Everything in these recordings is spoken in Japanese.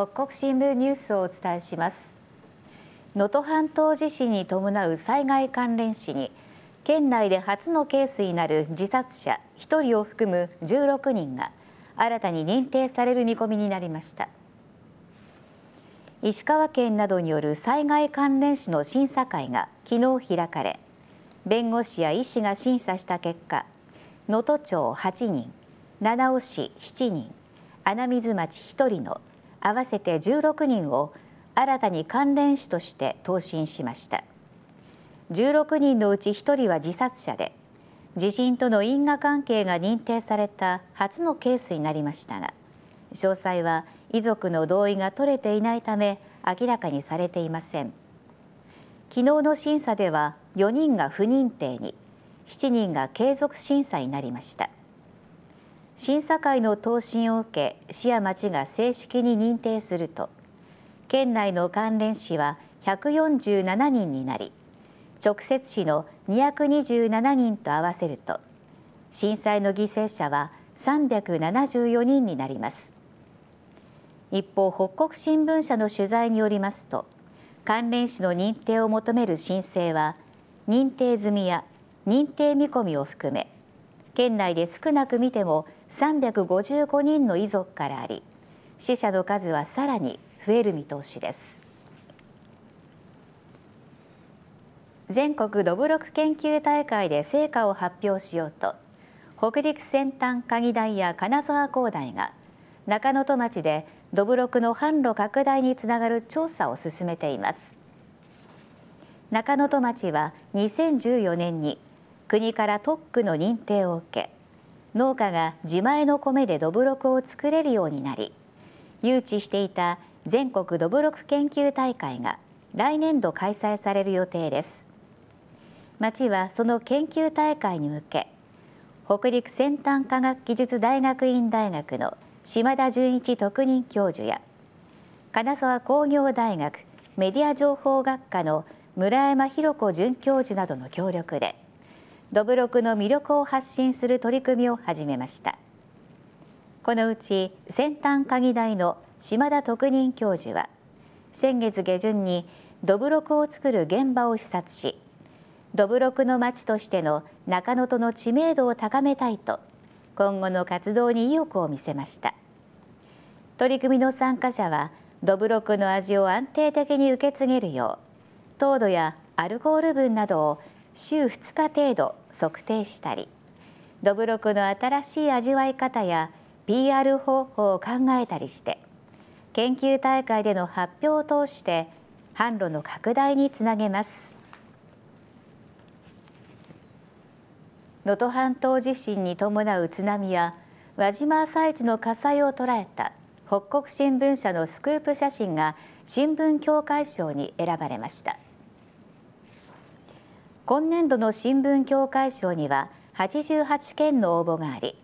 北国新聞ニュースをお伝えします能登半島地震に伴う災害関連死に県内で初のケースになる自殺者1人を含む16人が新たに認定される見込みになりました石川県などによる災害関連死の審査会が昨日開かれ弁護士や医師が審査した結果能登町8人七尾市7人穴水町1人の合わせて16人を新たに関連死として答申しました16人のうち1人は自殺者で地震との因果関係が認定された初のケースになりましたが詳細は遺族の同意が取れていないため明らかにされていません昨日の審査では4人が不認定に7人が継続審査になりました審査会の答申を受け市や町が正式に認定すると県内の関連市は147人になり直接市の227人と合わせると震災の犠牲者は374人になります一方北国新聞社の取材によりますと関連市の認定を求める申請は認定済みや認定見込みを含め県内で少なく見ても355人の遺族からあり死者の数はさらに増える見通しです全国どぶろく研究大会で成果を発表しようと北陸先端科技大や金沢工大が中能登町でどぶろくの販路拡大につながる調査を進めています中能登町は2014年に国から特区の認定を受け農家が自前の米でどぶろくを作れるようになり誘致していた全国どぶろく研究大会が来年度開催される予定です町はその研究大会に向け北陸先端科学技術大学院大学の島田純一特任教授や金沢工業大学メディア情報学科の村山弘子准教授などの協力でどぶろくの魅力を発信する取り組みを始めましたこのうち先端科技大の島田特任教授は先月下旬にどぶろくを作る現場を視察しどぶろくの町としての中野との知名度を高めたいと今後の活動に意欲を見せました取り組みの参加者はどぶろくの味を安定的に受け継げるよう糖度やアルコール分などを週2日程度測定したりどぶろくの新しい味わい方や PR 方法を考えたりして研究大会での発表を通して販路の拡大につなげます能登半島地震に伴う津波や輪島朝市の火災を捉えた北国新聞社のスクープ写真が新聞協会賞に選ばれました。今年度の新聞協会賞には88件の応募があり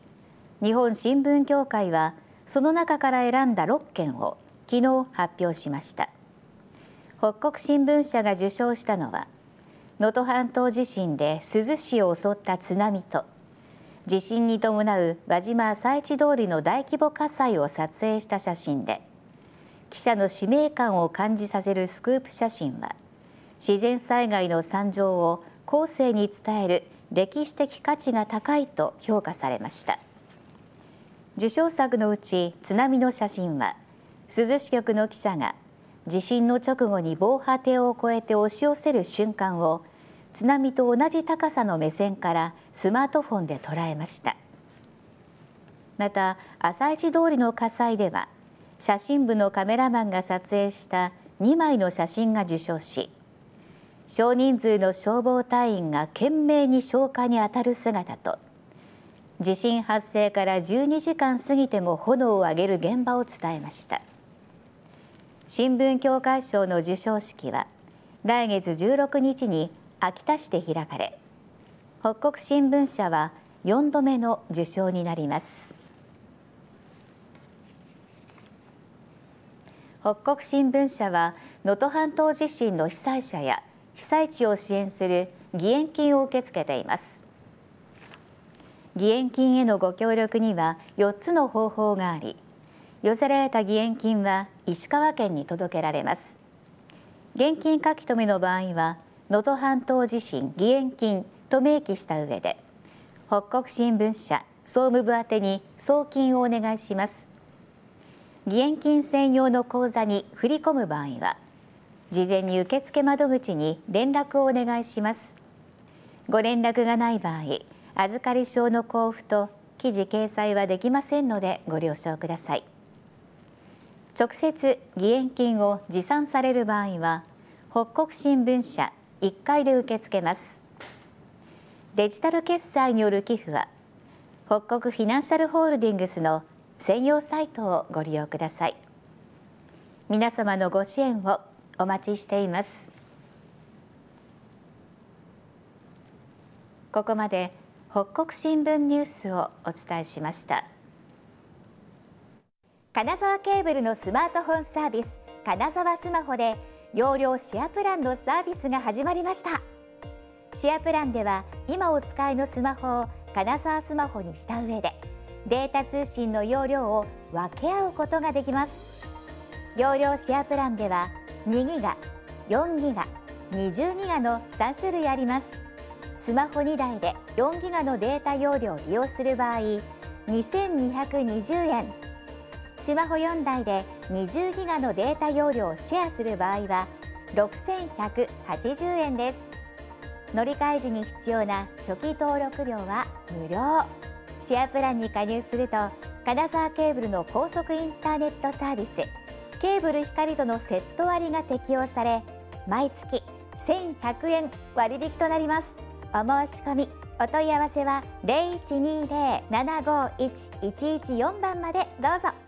日本新聞協会はその中から選んだ6件を昨日発表しました北国新聞社が受賞したのは能登半島地震で珠洲市を襲った津波と地震に伴う輪島朝市通りの大規模火災を撮影した写真で記者の使命感を感じさせるスクープ写真は自然災害の惨状を後世に伝える歴史的価値が高いと評価されました受賞作のうち津波の写真は珠洲支局の記者が地震の直後に防波堤を越えて押し寄せる瞬間を津波と同じ高さの目線からスマートフォンで捉えましたまた朝市通りの火災では写真部のカメラマンが撮影した2枚の写真が受賞し少人数の消防隊員が懸命に消火に当たる姿と地震発生から12時間過ぎても炎を上げる現場を伝えました新聞協会賞の授賞式は来月16日に秋田市で開かれ北国新聞社は4度目の受賞になります北国新聞社は能登半島地震の被災者や被災地を支援する義援金を受け付けています義援金へのご協力には4つの方法があり寄せられた義援金は石川県に届けられます現金書き留めの場合は能登半島地震義援金と明記した上で北国新聞社総務部宛に送金をお願いします義援金専用の口座に振り込む場合は事前に受付窓口に連絡をお願いしますご連絡がない場合預かり証の交付と記事掲載はできませんのでご了承ください直接義援金を持参される場合は北国新聞社1階で受け付けますデジタル決済による寄付は北国フィナンシャルホールディングスの専用サイトをご利用ください皆様のご支援をお待ちしていますここまで北国新聞ニュースをお伝えしました金沢ケーブルのスマートフォンサービス金沢スマホで容量シェアプランのサービスが始まりましたシェアプランでは今お使いのスマホを金沢スマホにした上でデータ通信の容量を分け合うことができます容量シェアプランでは2ギガ4ギガ20ギガの3種類ありますスマホ2台で4ギガのデータ容量を利用する場合2220円スマホ4台で20ギガのデータ容量をシェアする場合は6180円です乗り換え時に必要な初期登録料は無料シェアプランに加入すると金沢ケーブルの高速インターネットサービスケーブル光とのセット割が適用され毎月1100円割引となりますお申し込みお問い合わせは0120-751-114番までどうぞ